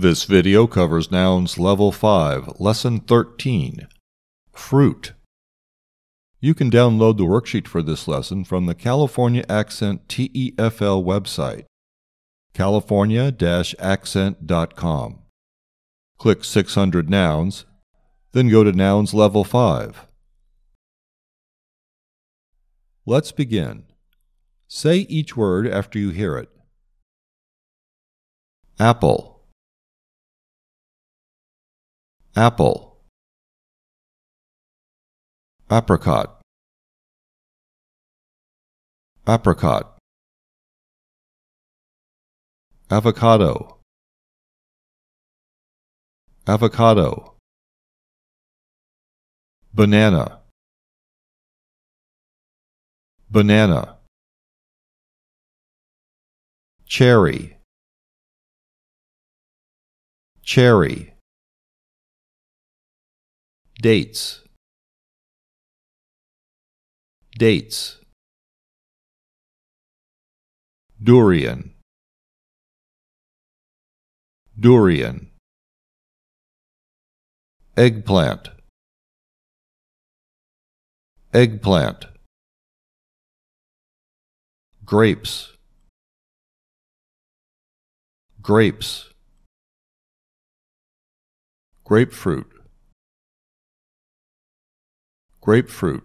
This video covers Nouns Level 5, Lesson 13, Fruit. You can download the worksheet for this lesson from the California Accent TEFL website, california-accent.com. Click 600 Nouns, then go to Nouns Level 5. Let's begin. Say each word after you hear it. Apple apple apricot apricot avocado avocado banana banana cherry cherry dates dates durian durian eggplant eggplant grapes grapes grapefruit grapefruit,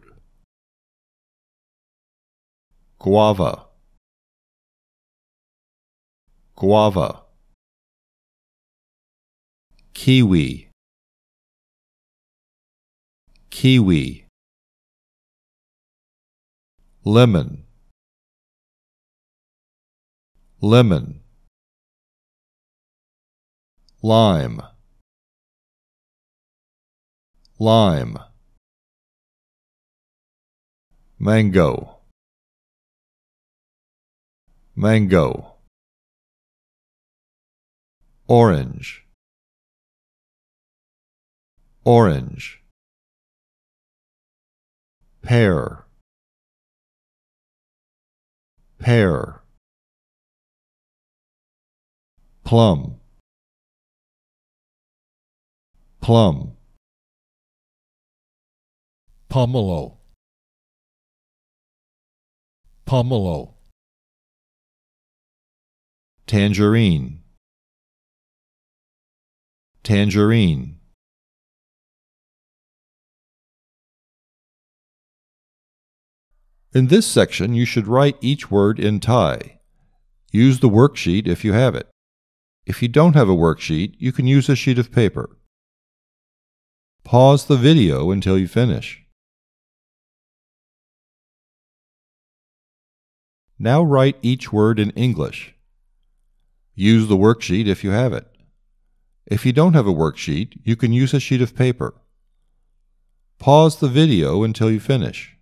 guava, guava, kiwi, kiwi, lemon, lemon, lime, lime mango mango orange orange pear pear plum plum pomelo pomelo tangerine tangerine In this section, you should write each word in Thai. Use the worksheet if you have it. If you don't have a worksheet, you can use a sheet of paper. Pause the video until you finish. Now write each word in English. Use the worksheet if you have it. If you don't have a worksheet, you can use a sheet of paper. Pause the video until you finish.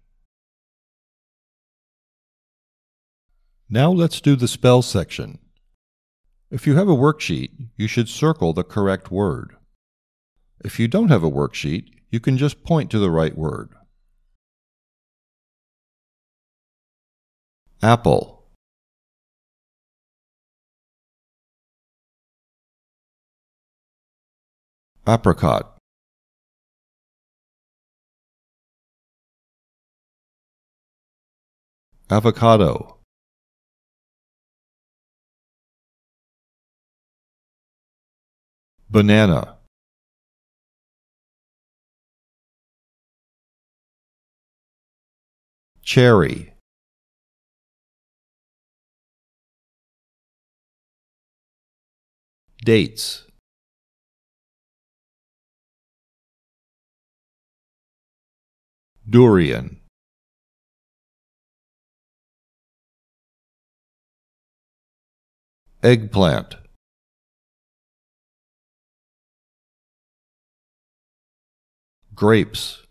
Now let's do the spell section. If you have a worksheet, you should circle the correct word. If you don't have a worksheet, you can just point to the right word. Apple Apricot Avocado Banana Cherry Dates Durian Eggplant Grapes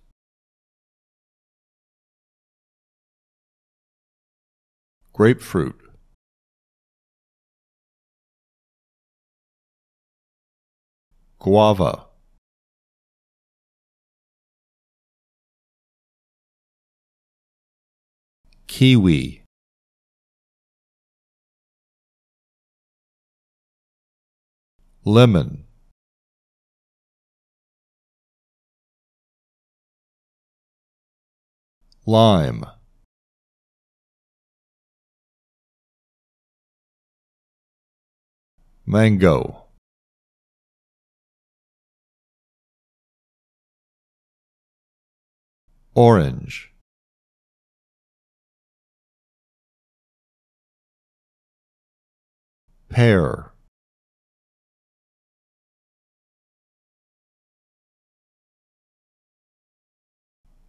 Grapefruit guava kiwi lemon lime mango orange pear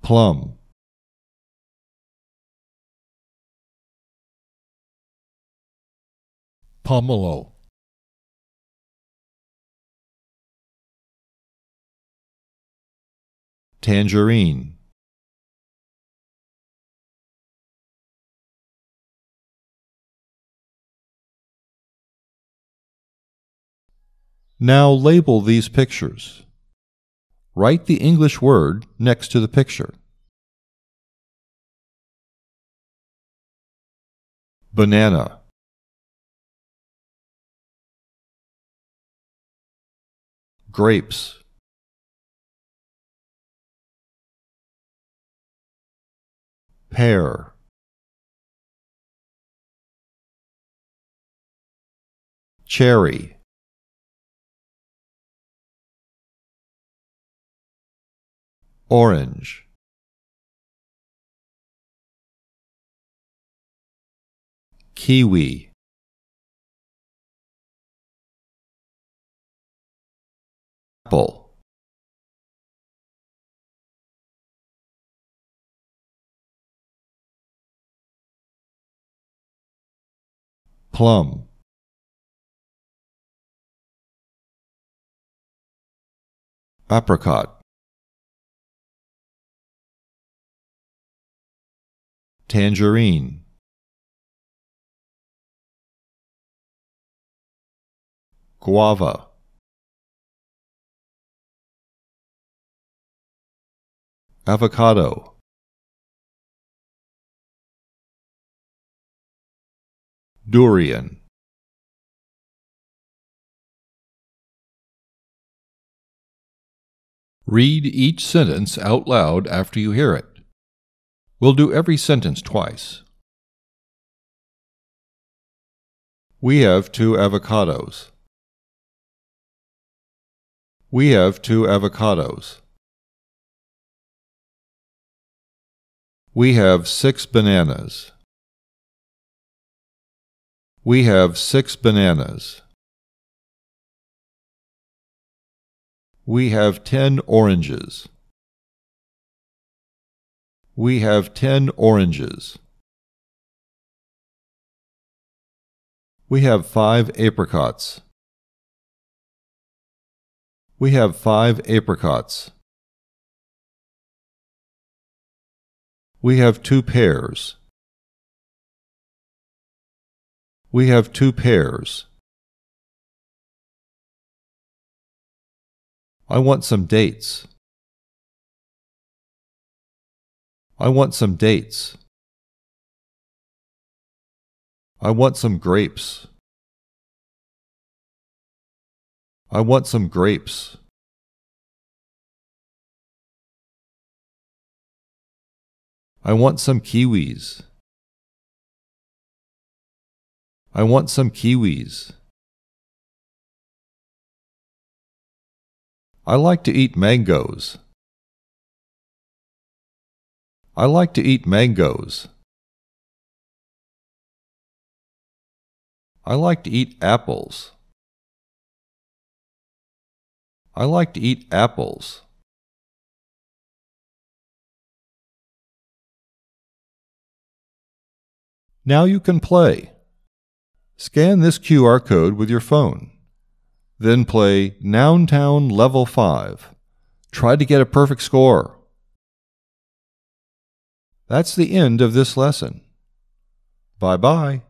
plum pomelo tangerine Now label these pictures. Write the English word next to the picture. Banana Grapes Pear Cherry orange kiwi apple plum apricot Tangerine. Guava. Avocado. Durian. Read each sentence out loud after you hear it. We'll do every sentence twice. We have two avocados. We have two avocados. We have six bananas. We have six bananas. We have ten oranges. We have 10 oranges. We have 5 apricots. We have 5 apricots. We have 2 pears. We have 2 pears. I want some dates. I want some dates. I want some grapes. I want some grapes. I want some kiwis. I want some kiwis. I like to eat mangoes. I like to eat mangoes. I like to eat apples. I like to eat apples. Now you can play. Scan this QR code with your phone. Then play Noun Town Level 5. Try to get a perfect score. That's the end of this lesson. Bye bye.